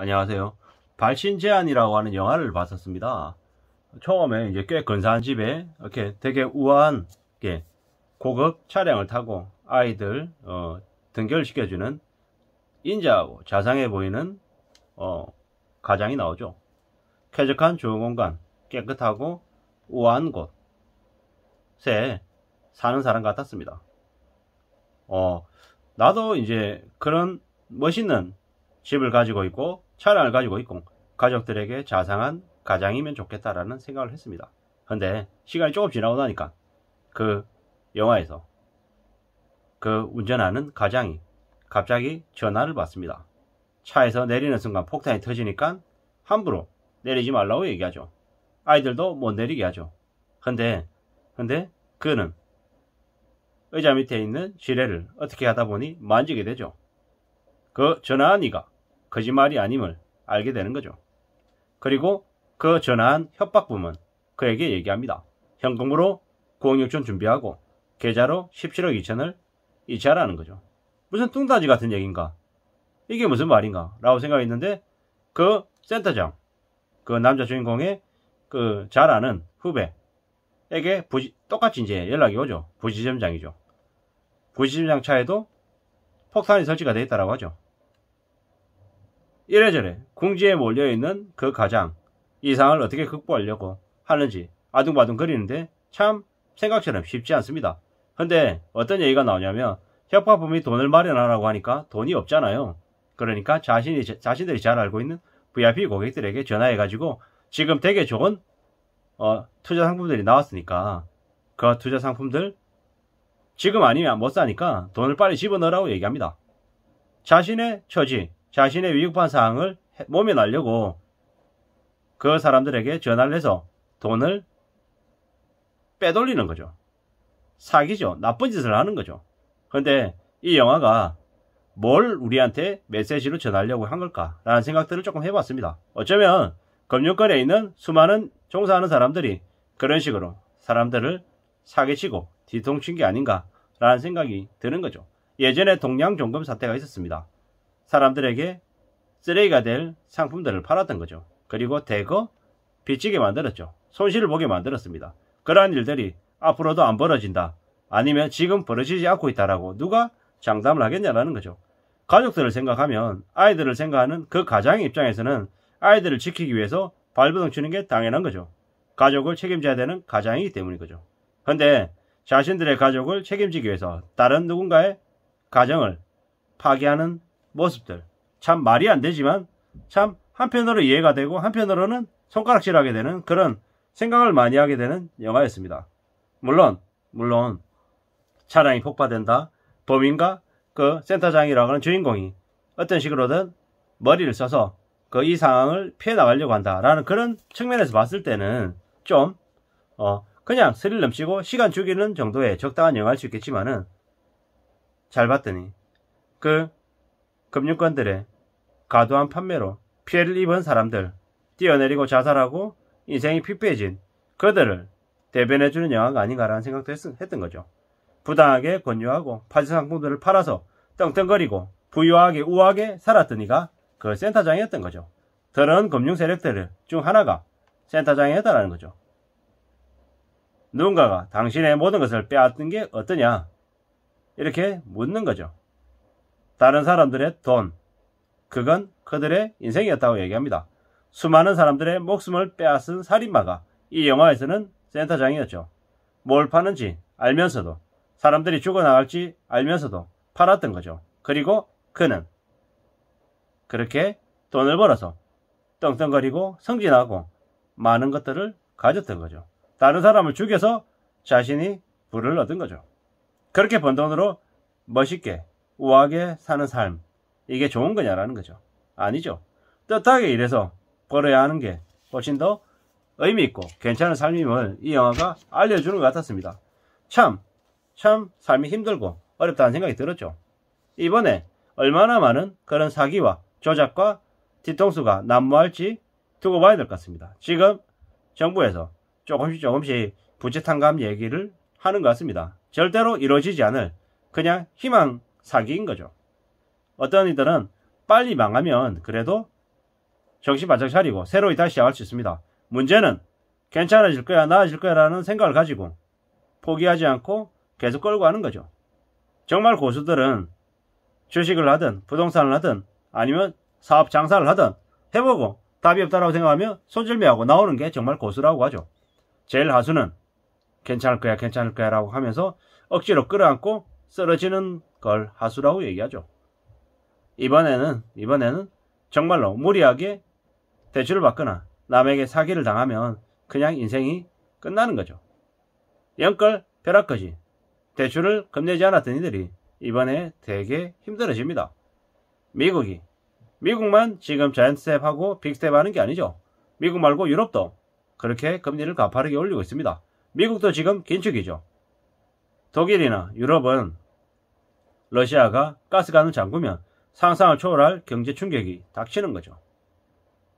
안녕하세요. 발신 제한이라고 하는 영화를 봤었습니다. 처음에 이제 꽤 근사한 집에 이렇게 되게 우아한 게 고급 차량을 타고 아이들 어, 등결시켜주는 인자하고 자상해 보이는 어, 가장이 나오죠. 쾌적한 좋은 공간, 깨끗하고 우아한 곳에 사는 사람 같았습니다. 어, 나도 이제 그런 멋있는 집을 가지고 있고 차량을 가지고 있고 가족들에게 자상한 가장이면 좋겠다라는 생각을 했습니다. 근데 시간이 조금 지나고 나니까 그 영화에서 그 운전하는 가장이 갑자기 전화를 받습니다. 차에서 내리는 순간 폭탄이 터지니까 함부로 내리지 말라고 얘기하죠. 아이들도 못 내리게 하죠. 근데 근데 그는 의자 밑에 있는 지뢰를 어떻게 하다 보니 만지게 되죠. 그 전화한 이가 거짓말이 아님을 알게 되는 거죠. 그리고 그 전화한 협박범은 그에게 얘기합니다. 현금으로 9억 6천 준비하고 계좌로 17억 2천을 이체하라는 거죠. 무슨 뚱따지 같은 얘기인가? 이게 무슨 말인가? 라고 생각했는데 그 센터장, 그 남자 주인공의 그 잘 아는 후배에게 부지, 똑같이 이제 연락이 오죠. 부지점장이죠. 부지점장 차에도 폭탄이 설치가 되어 있다고 하죠. 이래저래 궁지에 몰려있는 그 가장 이상을 어떻게 극복하려고 하는지 아둥바둥 거리는데 참 생각처럼 쉽지 않습니다. 근데 어떤 얘기가 나오냐면 협파품이 돈을 마련하라고 하니까 돈이 없잖아요. 그러니까 자신이, 자신들이 잘 알고 있는 VIP 고객들에게 전화해가지고 지금 되게 좋은 어, 투자 상품들이 나왔으니까 그 투자 상품들 지금 아니면 못 사니까 돈을 빨리 집어넣으라고 얘기합니다. 자신의 처지, 자신의 위급한 사항을 모면하려고 그 사람들에게 전화를 해서 돈을 빼돌리는 거죠. 사기죠. 나쁜 짓을 하는 거죠. 그런데 이 영화가 뭘 우리한테 메시지로 전하려고 한 걸까라는 생각들을 조금 해봤습니다. 어쩌면 금융권에 있는 수많은 종사하는 사람들이 그런 식으로 사람들을 사기치고 뒤통친 게 아닌가라는 생각이 드는 거죠. 예전에 동양 종금 사태가 있었습니다. 사람들에게 쓰레기가 될 상품들을 팔았던 거죠. 그리고 대거 빚지게 만들었죠. 손실을 보게 만들었습니다. 그러한 일들이 앞으로도 안 벌어진다. 아니면 지금 벌어지지 않고 있다라고 누가 장담을 하겠냐라는 거죠. 가족들을 생각하면 아이들을 생각하는 그 가장의 입장에서는 아이들을 지키기 위해서 발버둥 치는 게 당연한 거죠. 가족을 책임져야 되는 가장이기 때문인 거죠. 근데 자신들의 가족을 책임지기 위해서 다른 누군가의 가정을 파괴하는 모습들 참 말이 안 되지만 참 한편으로 이해가 되고 한편으로는 손가락질하게 되는 그런 생각을 많이 하게 되는 영화였습니다. 물론 물론 차량이 폭파된다 범인과 그 센터장이라고 하는 주인공이 어떤 식으로든 머리를 써서 그 이 상황을 피해 나가려고 한다라는 그런 측면에서 봤을 때는 좀어 그냥 스릴 넘치고 시간 죽이는 정도의 적당한 영화일 수 있겠지만은 잘 봤더니 그 금융권들의 과도한 판매로 피해를 입은 사람들, 뛰어내리고 자살하고 인생이 피폐해진 그들을 대변해주는 영화가 아닌가라는 생각도 했, 했던 거죠. 부당하게 권유하고 파지 상품들을 팔아서 떵떵거리고 부유하게 우아하게 살았던 이가 그 센터장이었던 거죠. 더러운 금융 세력들 중 하나가 센터장이었다는 거죠. 누군가가 당신의 모든 것을 빼앗는 게 어떠냐? 이렇게 묻는 거죠. 다른 사람들의 돈, 그건 그들의 인생이었다고 얘기합니다. 수많은 사람들의 목숨을 빼앗은 살인마가 이 영화에서는 센터장이었죠. 뭘 파는지 알면서도 사람들이 죽어나갈지 알면서도 팔았던 거죠. 그리고 그는 그렇게 돈을 벌어서 떵떵거리고 성진하고 많은 것들을 가졌던 거죠. 다른 사람을 죽여서 자신이 부를 얻은 거죠. 그렇게 번 돈으로 멋있게 우아하게 사는 삶 이게 좋은 거냐라는 거죠. 아니죠. 뜻하게 일해서 벌어야 하는 게 훨씬 더 의미 있고 괜찮은 삶임을 이 영화가 알려주는 것 같았습니다. 참, 참 삶이 힘들고 어렵다는 생각이 들었죠. 이번에 얼마나 많은 그런 사기와 조작과 뒤통수가 난무할지 두고 봐야 될 것 같습니다. 지금 정부에서 조금씩 조금씩 부채 탕감 얘기를 하는 것 같습니다. 절대로 이루어지지 않을 그냥 희망 사기인 거죠. 어떤 이들은 빨리 망하면 그래도 정신 바짝 차리고 새로이 다시 시작할 수 있습니다. 문제는 괜찮아질 거야, 나아질 거야 라는 생각을 가지고 포기하지 않고 계속 끌고 가는 거죠. 정말 고수들은 주식을 하든 부동산을 하든 아니면 사업 장사를 하든 해보고 답이 없다라고 생각하며 손절매하고 나오는 게 정말 고수라고 하죠. 제일 하수는 괜찮을 거야, 괜찮을 거야 라고 하면서 억지로 끌어안고 쓰러지는 걸 하수라고 얘기하죠. 이번에는 이번에는 정말로 무리하게 대출을 받거나 남에게 사기를 당하면 그냥 인생이 끝나는 거죠. 영걸 벼락거지 대출을 겁내지 않았던 이들이 이번에 되게 힘들어집니다. 미국이 미국만 지금 자연스텝하고 빅스텝 하는 게 아니죠. 미국 말고 유럽도 그렇게 금리를 가파르게 올리고 있습니다. 미국도 지금 긴축이죠. 독일이나 유럽은 러시아가 가스관을 잠그면 상상을 초월할 경제 충격이 닥치는 거죠.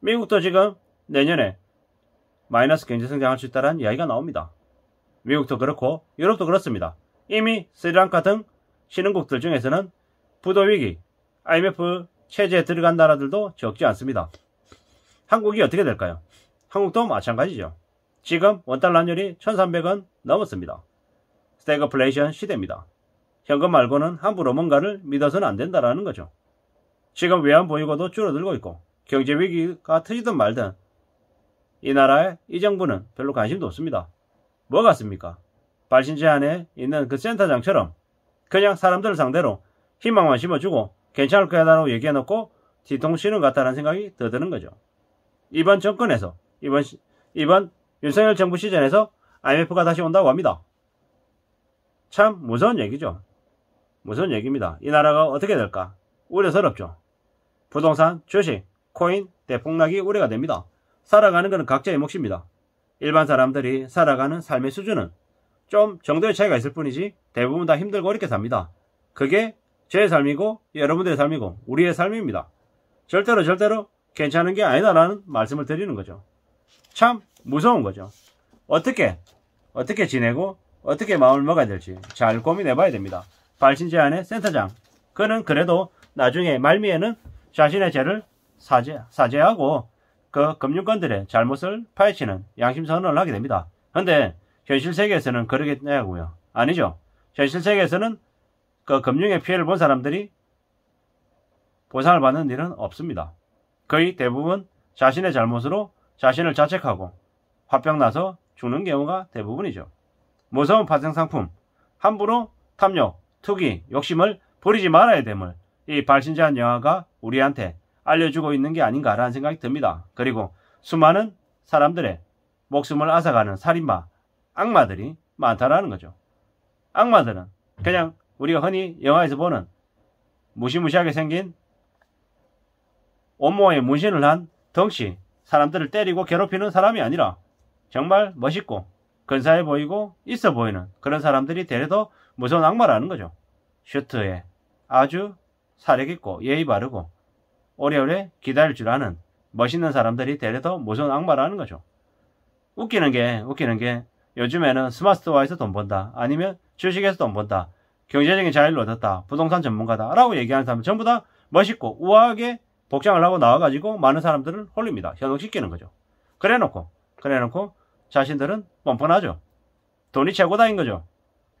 미국도 지금 내년에 마이너스 경제 성장할 수 있다는 이야기가 나옵니다. 미국도 그렇고 유럽도 그렇습니다. 이미 스리랑카 등 신흥국들 중에서는 부도위기, IMF 체제에 들어간 나라들도 적지 않습니다. 한국이 어떻게 될까요? 한국도 마찬가지죠. 지금 원달러 환율이 1300원 넘었습니다. 스태그플레이션 시대입니다. 현금 말고는 함부로 뭔가를 믿어서는 안 된다라는 거죠. 지금 외환 보유고도 줄어들고 있고 경제 위기가 터지든 말든 이 나라의 이 정부는 별로 관심도 없습니다. 뭐 같습니까? 발신제 안에 있는 그 센터장처럼 그냥 사람들 상대로 희망만 심어주고 괜찮을 거야라고 얘기해놓고 뒤통수는 같다라는 생각이 더 드는 거죠. 이번 정권에서 이번 이번 윤석열 정부 시즌에서 IMF가 다시 온다고 합니다. 참 무서운 얘기죠. 무서운 얘기입니다. 이 나라가 어떻게 될까? 우려스럽죠. 부동산, 주식, 코인, 대폭락이 우려가 됩니다. 살아가는 것은 각자의 몫입니다. 일반 사람들이 살아가는 삶의 수준은 좀 정도의 차이가 있을 뿐이지 대부분 다 힘들고 어렵게 삽니다. 그게 제 삶이고 여러분들의 삶이고 우리의 삶입니다. 절대로 절대로 괜찮은 게 아니다라는 말씀을 드리는 거죠. 참 무서운 거죠. 어떻게 어떻게 지내고 어떻게 마음을 먹어야 될지 잘 고민해 봐야 됩니다. 발신제안의 센터장 그는 그래도 나중에 말미에는 자신의 죄를 사죄, 사죄하고 그 금융권들의 잘못을 파헤치는 양심선언을 하게 됩니다. 근데 현실 세계에서는 그러겠냐고요. 아니죠. 현실 세계에서는 그 금융의 피해를 본 사람들이 보상을 받는 일은 없습니다. 거의 대부분 자신의 잘못으로 자신을 자책하고 화병 나서 죽는 경우가 대부분이죠. 무서운 파생상품, 함부로 탐욕, 투기, 욕심을 버리지 말아야 됨을 이 발신자한 영화가 우리한테 알려주고 있는 게 아닌가라는 생각이 듭니다. 그리고 수많은 사람들의 목숨을 앗아가는 살인마, 악마들이 많다라는 거죠. 악마들은 그냥 우리가 흔히 영화에서 보는 무시무시하게 생긴 온몸에 문신을 한 덩치 사람들을 때리고 괴롭히는 사람이 아니라 정말 멋있고 근사해 보이고 있어 보이는 그런 사람들이 대려도 무서운 악마라는 거죠. 슈트에 아주 사력있고 예의 바르고 오래오래 기다릴 줄 아는 멋있는 사람들이 대려도 무서운 악마라는 거죠. 웃기는 게 웃기는 게 요즘에는 스마트와토어에서돈 번다 아니면 주식에서 돈 번다 경제적인 자유를 얻었다 부동산 전문가다 라고 얘기하는 사람 전부 다 멋있고 우아하게 복장을 하고 나와가지고 많은 사람들을 홀립니다. 현혹시키는 거죠. 그래놓고 그래놓고 자신들은 뻔뻔하죠. 돈이 최고다인 거죠.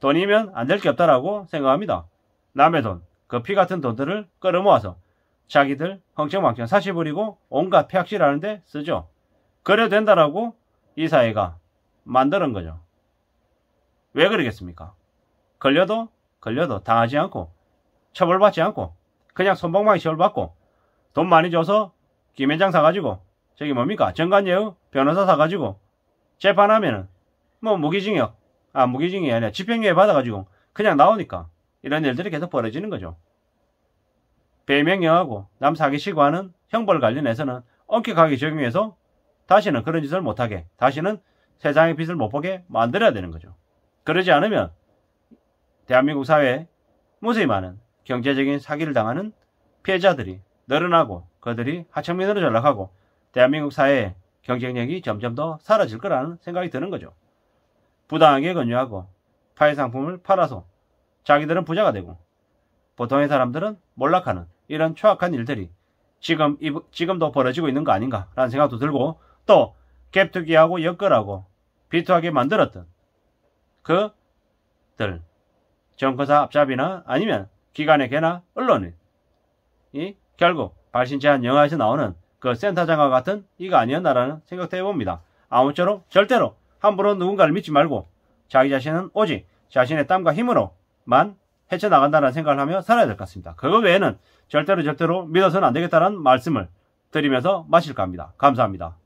돈이면 안 될 게 없다라고 생각합니다. 남의 돈, 그 피 같은 돈들을 끌어모아서 자기들 헝청망청 사시버리고 온갖 폐악실하는데 쓰죠. 그래 된다라고 이 사회가 만드는 거죠. 왜 그러겠습니까? 걸려도 걸려도 당하지 않고 처벌받지 않고 그냥 손방망이 처벌받고 돈 많이 줘서 김현장 사가지고 저기 뭡니까? 정관예의 변호사 사가지고 재판하면은 뭐 무기징역 아 무기징역이 아니라 집행유예 받아가지고 그냥 나오니까 이런 일들이 계속 벌어지는 거죠. 배명령하고 남 사기치고 하는 형벌 관련해서는 엄격하게 적용해서 다시는 그런 짓을 못하게 다시는 세상의 빛을 못 보게 만들어야 되는 거죠. 그러지 않으면 대한민국 사회에 무수히 많은 경제적인 사기를 당하는 피해자들이 늘어나고 그들이 하청민으로 전락하고 대한민국 사회에 경쟁력이 점점 더 사라질 거라는 생각이 드는 거죠. 부당하게 권유하고 파일 상품을 팔아서 자기들은 부자가 되고 보통의 사람들은 몰락하는 이런 추악한 일들이 지금, 지금도 벌어지고 있는 거 아닌가라는 생각도 들고 또 갭투기하고 엮걸라고 비투하게 만들었던 그들 정거사 앞잡이나 아니면 기관의 개나 언론이 결국 발신제한 영화에서 나오는 그 센터장과 같은 이가 아니었나라는 생각도 해봅니다. 아무쪼록 절대로 함부로 누군가를 믿지 말고 자기 자신은 오직 자신의 땀과 힘으로만 헤쳐나간다는 생각을 하며 살아야 될 것 같습니다. 그거 외에는 절대로 절대로 믿어서는 안 되겠다는 말씀을 드리면서 마실까 합니다. 감사합니다.